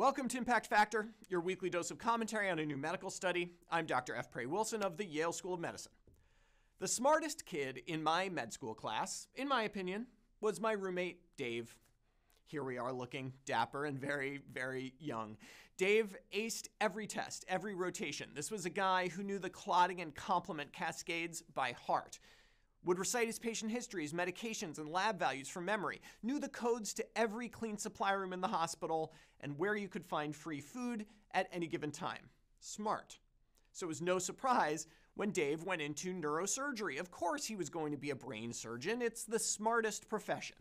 Welcome to Impact Factor, your weekly dose of commentary on a new medical study. I'm Dr. F. Prey Wilson of the Yale School of Medicine. The smartest kid in my med school class, in my opinion, was my roommate, Dave. Here we are looking dapper and very, very young. Dave aced every test, every rotation. This was a guy who knew the clotting and complement cascades by heart would recite his patient histories, medications, and lab values from memory, knew the codes to every clean supply room in the hospital, and where you could find free food at any given time. Smart. So it was no surprise when Dave went into neurosurgery. Of course, he was going to be a brain surgeon. It's the smartest profession.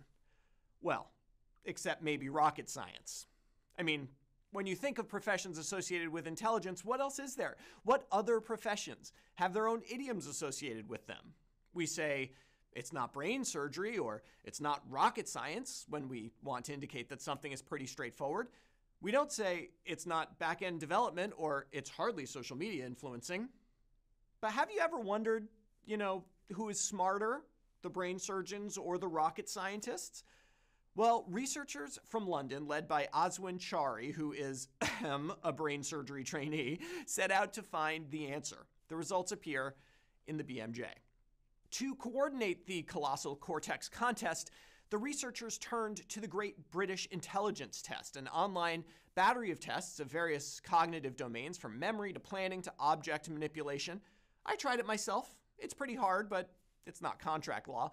Well, except maybe rocket science. I mean, when you think of professions associated with intelligence, what else is there? What other professions have their own idioms associated with them? We say, it's not brain surgery or it's not rocket science when we want to indicate that something is pretty straightforward. We don't say it's not back end development or it's hardly social media influencing. But have you ever wondered, you know, who is smarter, the brain surgeons or the rocket scientists? Well, researchers from London, led by Oswin Chari, who is a brain surgery trainee, set out to find the answer. The results appear in the BMJ. To coordinate the colossal cortex contest, the researchers turned to the Great British Intelligence Test, an online battery of tests of various cognitive domains from memory to planning to object manipulation. I tried it myself. It's pretty hard, but it's not contract law.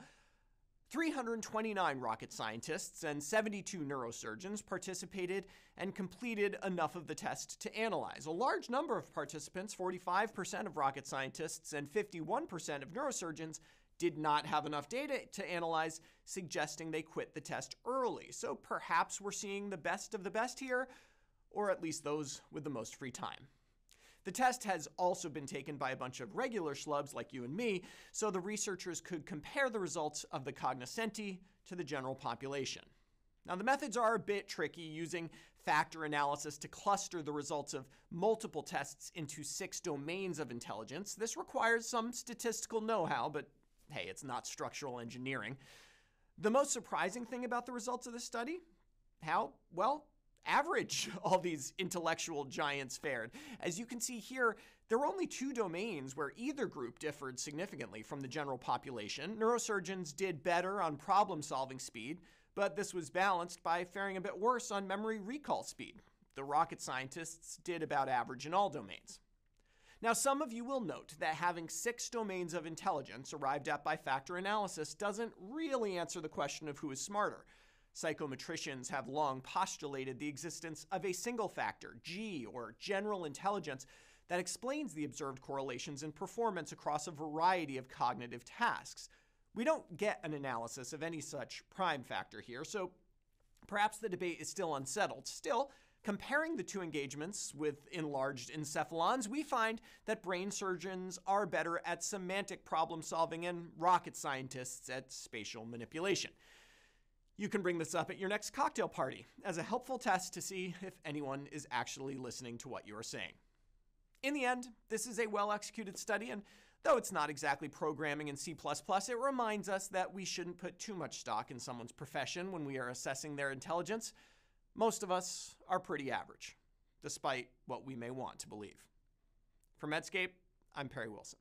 329 rocket scientists and 72 neurosurgeons participated and completed enough of the test to analyze. A large number of participants, 45% of rocket scientists and 51% of neurosurgeons, did not have enough data to analyze, suggesting they quit the test early. So perhaps we're seeing the best of the best here, or at least those with the most free time. The test has also been taken by a bunch of regular schlubs like you and me, so the researchers could compare the results of the cognoscenti to the general population. Now, the methods are a bit tricky, using factor analysis to cluster the results of multiple tests into six domains of intelligence. This requires some statistical know-how, but hey, it's not structural engineering. The most surprising thing about the results of this study? How, well, average all these intellectual giants fared. As you can see here, there were only two domains where either group differed significantly from the general population. Neurosurgeons did better on problem-solving speed, but this was balanced by faring a bit worse on memory recall speed. The rocket scientists did about average in all domains. Now, some of you will note that having six domains of intelligence arrived at by factor analysis doesn't really answer the question of who is smarter. Psychometricians have long postulated the existence of a single factor, G, or general intelligence, that explains the observed correlations in performance across a variety of cognitive tasks. We don't get an analysis of any such prime factor here, so perhaps the debate is still unsettled. Still, Comparing the two engagements with enlarged encephalons, we find that brain surgeons are better at semantic problem solving and rocket scientists at spatial manipulation. You can bring this up at your next cocktail party as a helpful test to see if anyone is actually listening to what you are saying. In the end, this is a well executed study, and though it's not exactly programming in C, it reminds us that we shouldn't put too much stock in someone's profession when we are assessing their intelligence. Most of us are pretty average, despite what we may want to believe. For Medscape, I'm Perry Wilson.